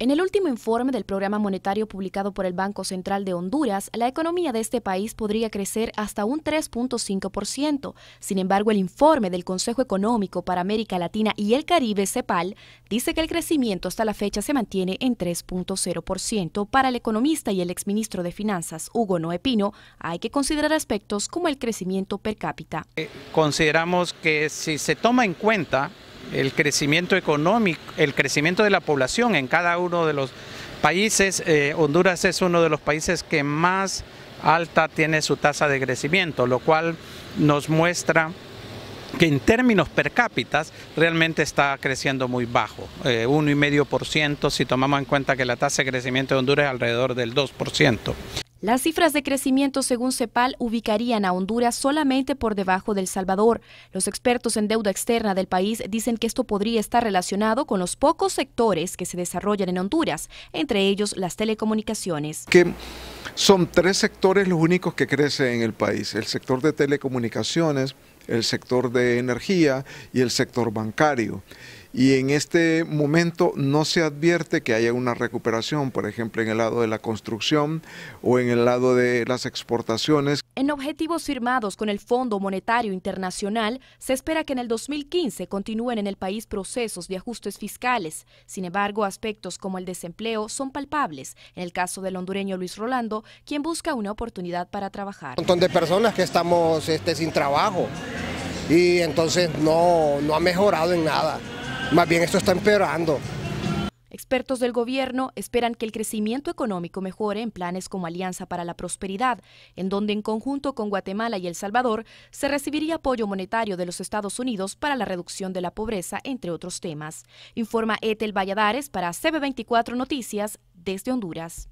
En el último informe del Programa Monetario publicado por el Banco Central de Honduras, la economía de este país podría crecer hasta un 3.5%. Sin embargo, el informe del Consejo Económico para América Latina y el Caribe, CEPAL, dice que el crecimiento hasta la fecha se mantiene en 3.0%. Para el economista y el exministro de Finanzas, Hugo Noepino, hay que considerar aspectos como el crecimiento per cápita. Eh, consideramos que si se toma en cuenta el crecimiento económico, el crecimiento de la población en cada uno de los países. Eh, Honduras es uno de los países que más alta tiene su tasa de crecimiento, lo cual nos muestra que en términos per cápita realmente está creciendo muy bajo, eh, 1,5% si tomamos en cuenta que la tasa de crecimiento de Honduras es alrededor del 2%. Las cifras de crecimiento según CEPAL ubicarían a Honduras solamente por debajo del Salvador. Los expertos en deuda externa del país dicen que esto podría estar relacionado con los pocos sectores que se desarrollan en Honduras, entre ellos las telecomunicaciones. Que son tres sectores los únicos que crecen en el país, el sector de telecomunicaciones, el sector de energía y el sector bancario y en este momento no se advierte que haya una recuperación, por ejemplo, en el lado de la construcción o en el lado de las exportaciones. En objetivos firmados con el Fondo Monetario Internacional, se espera que en el 2015 continúen en el país procesos de ajustes fiscales. Sin embargo, aspectos como el desempleo son palpables, en el caso del hondureño Luis Rolando, quien busca una oportunidad para trabajar. Un montón de personas que estamos este, sin trabajo y entonces no, no ha mejorado en nada. Más bien esto está empeorando. Expertos del gobierno esperan que el crecimiento económico mejore en planes como Alianza para la Prosperidad, en donde en conjunto con Guatemala y El Salvador se recibiría apoyo monetario de los Estados Unidos para la reducción de la pobreza, entre otros temas. Informa Etel Valladares para CB24 Noticias desde Honduras.